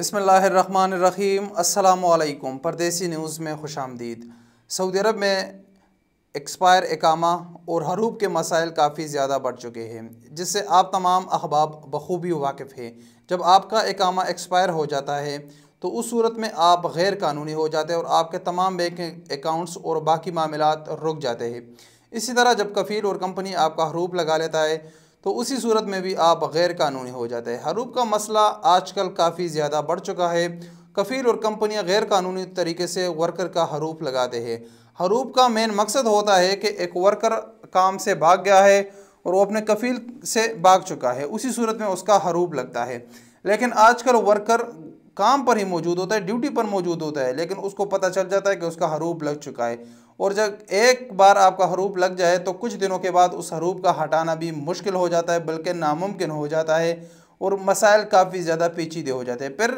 बसमीम अल्लाम परदेसी न्यूज़ में खुश आमदीद सऊदी अरब में एक्सपायर एकामा और हरूब के मसाइल काफ़ी ज़्यादा बढ़ चुके हैं जिससे आप तमाम अहबाब बखूबी वाकिफ़ हैं जब आपका एकामा एक्सपायर हो जाता है तो उस सूरत में आप गैर कानूनी हो जाते हैं और आपके तमाम बैंक अकाउंट्स और बाकी मामला रुक जाते हैं इसी तरह जब कफ़ील और कंपनी आपका हरूब लगा लेता है तो उसी सूरत में भी आप गैर कानूनी हो जाते हैं हरूप का मसला आजकल काफ़ी ज़्यादा बढ़ चुका है कफ़ील और कंपनियां गैर कानूनी तरीके से वर्कर का हरूप लगाते हैं हरूप का मेन मकसद होता है कि एक वर्कर काम से भाग गया है और वो अपने कफ़ील से भाग चुका है उसी सूरत में उसका हरूप लगता है लेकिन आजकल वर्कर काम पर ही मौजूद होता है ड्यूटी पर मौजूद होता है लेकिन उसको पता चल जाता है कि उसका हरूप लग चुका है और जब एक बार आपका हरूप लग जाए तो कुछ दिनों के बाद उस हरूप का हटाना भी मुश्किल हो जाता है बल्कि नामुमकिन हो जाता है और मसाइल काफ़ी ज़्यादा पेचीदे हो जाते हैं फिर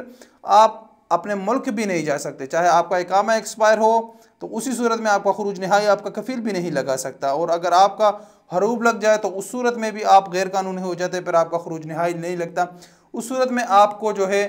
आप अपने मुल्क भी नहीं जा सकते चाहे आपका इकामा एक्सपायर हो तो उसी सूरत में आपका खरूज नहाई आपका कफील भी नहीं लगा सकता और अगर आपका हरूब लग जाए तो उस सूरत में भी आप गैर कानूनी हो जाते फिर आपका खरूज नहाई नहीं लगता उस सूरत में आपको जो है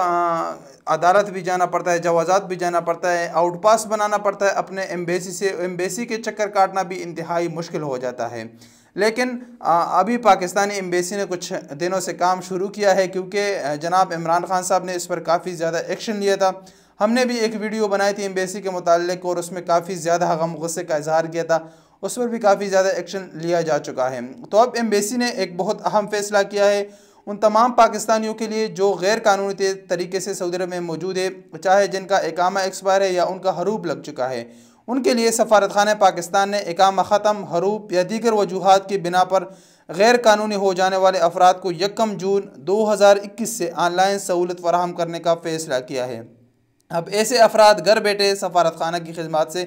अदालत भी जाना पड़ता है जवाजात भी जाना पड़ता है आउट पास बनाना पड़ता है अपने एम्बेसी से एम्बेसी के चक्कर काटना भी इंतहाई मुश्किल हो जाता है लेकिन अभी पाकिस्तानी एम्बेसी ने कुछ दिनों से काम शुरू किया है क्योंकि जनाब इमरान खान साहब ने इस पर काफ़ी ज़्यादा एक्शन लिया था हमने भी एक वीडियो बनाई थी एम्बेसी के मतलब और उसमें काफ़ी ज़्यादा गम गुस्से का इजहार किया था उस पर भी काफ़ी ज़्यादा एक्शन लिया जा चुका है तो अब एम्बेसी ने एक बहुत अहम फैसला किया है उन तमाम पाकिस्तानियों के लिए जो गैर कानूनी तरीके से सऊदी अरब में मौजूद है चाहे जिनका एकामा एक्सपायर है या उनका हरूप लग चुका है उनके लिए सफारतखाना पाकिस्तान ने एकाम ख़त्म हरूप या दीगर वजूहत की बिना पर गैर कानूनी हो जाने वाले अफराद को यकम जून दो हज़ार इक्कीस से ऑनलाइन सहूलत फराहम करने का फैसला किया है अब ऐसे अफराद घर बैठे सफारतखाना की खदमात से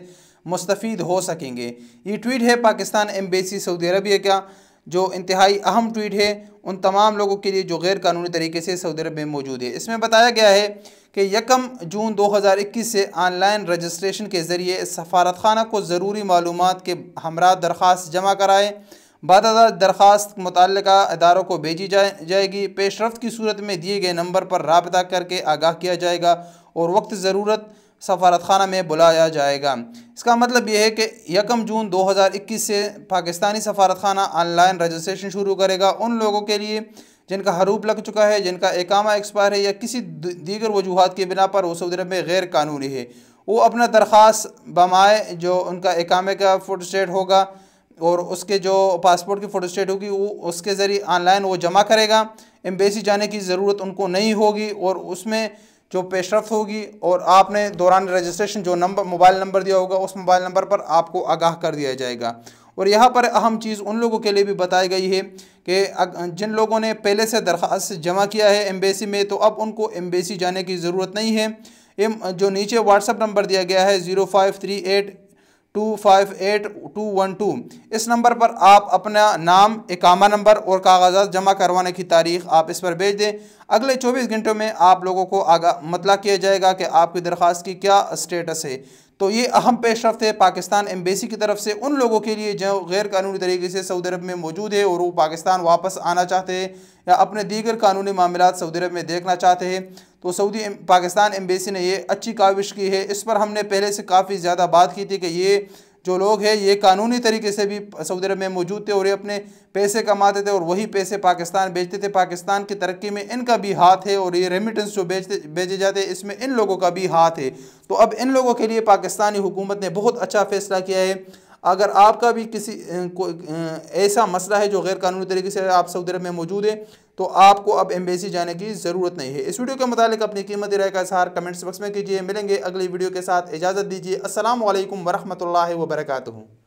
मुस्तफ़ हो सकेंगे ये ट्वीट है पाकिस्तान एम्बेसी सऊदी अरबिया का जो इंतहाई अहम ट्वीट है उन तमाम लोगों के लिए जो गैर कानूनी तरीके से सऊदी अरब में मौजूद है इसमें बताया गया है कि यकम जून 2021 से ऑनलाइन रजिस्ट्रेशन के ज़रिए सफारत खाना को ज़रूरी मालूम के हमरा दरख्वास्त जमा कराएँ बाद दरख्वास्त मुतल इदारों को भेजी जाए जाएगी पेशरफ की सूरत में दिए गए नंबर पर रबता करके आगाह किया जाएगा और वक्त ज़रूरत सफारत खाना में बुलाया जाएगा इसका मतलब यह है कि यकम जून 2021 से पाकिस्तानी सफारत खाना ऑनलाइन रजिस्ट्रेशन शुरू करेगा उन लोगों के लिए जिनका हरूप लग चुका है जिनका एकामा एक्सपायर है या किसी दीगर वजूहत की बिना पर वो सऊदी अरब में गैर कानूनी है वो अपना दरख्वास बमाए जो उनका एकामे का फोटो स्टेट होगा और उसके जो पासपोर्ट की फ़ोटो स्टेट होगी वो उसके ज़रिए ऑनलाइन वो जमा करेगा एम्बेसी जाने की ज़रूरत उनको नहीं होगी और उसमें जो पेशरफ होगी और आपने दौरान रजिस्ट्रेशन जो नंबर मोबाइल नंबर दिया होगा उस मोबाइल नंबर पर आपको आगाह कर दिया जाएगा और यहाँ पर अहम चीज़ उन लोगों के लिए भी बताई गई है कि जिन लोगों ने पहले से दरख्वास्त जमा किया है एम्बेसी में तो अब उनको एम्बेसी जाने की ज़रूरत नहीं है जो नीचे व्हाट्सअप नंबर दिया गया है zero five three eight two five eight two one two इस नंबर पर आप अपना नाम इकामा नंबर और कागजात जमा करवाने की तारीख आप इस पर भेज दें अगले चौबीस घंटों में आप लोगों को आगा मतला किया जाएगा कि आपकी दरख्वास्त की क्या स्टेटस है तो ये अहम पेश रफ्त है पाकिस्तान एम्बेसी की तरफ से उन लोगों के लिए जो गैर कानूनी तरीके से सऊदी अरब में मौजूद है और वो पाकिस्तान वापस आना चाहते हैं या अपने दीगर कानूनी मामला सऊदी अरब में देखना चाहते हैं तो सऊदी पाकिस्तान एम्बेसी ने ये अच्छी काविश की है इस पर हमने पहले से काफ़ी ज़्यादा बात की थी कि ये जो लोग हैं ये कानूनी तरीके से भी सऊदी अरब में मौजूद थे और ये अपने पैसे कमाते थे और वही पैसे पाकिस्तान बेचते थे पाकिस्तान की तरक्की में इनका भी हाथ है और ये रेमिटेंस जो बेचते बेचे जाते हैं इसमें इन लोगों का भी हाथ है तो अब इन लोगों के लिए पाकिस्तानी हुकूमत ने बहुत अच्छा फैसला किया है अगर आपका भी किसी को ऐसा मसला है जो गैर कानूनी तरीके से आप सऊदी अरब में मौजूद है तो आपको अब एम्बेसी जाने की ज़रूरत नहीं है इस वीडियो के मतलब अपनी कीमती राय का इजहार कमेंट्स बक्स में कीजिए मिलेंगे अगली वीडियो के साथ इजाज़त दीजिए असल वरहमल वर्का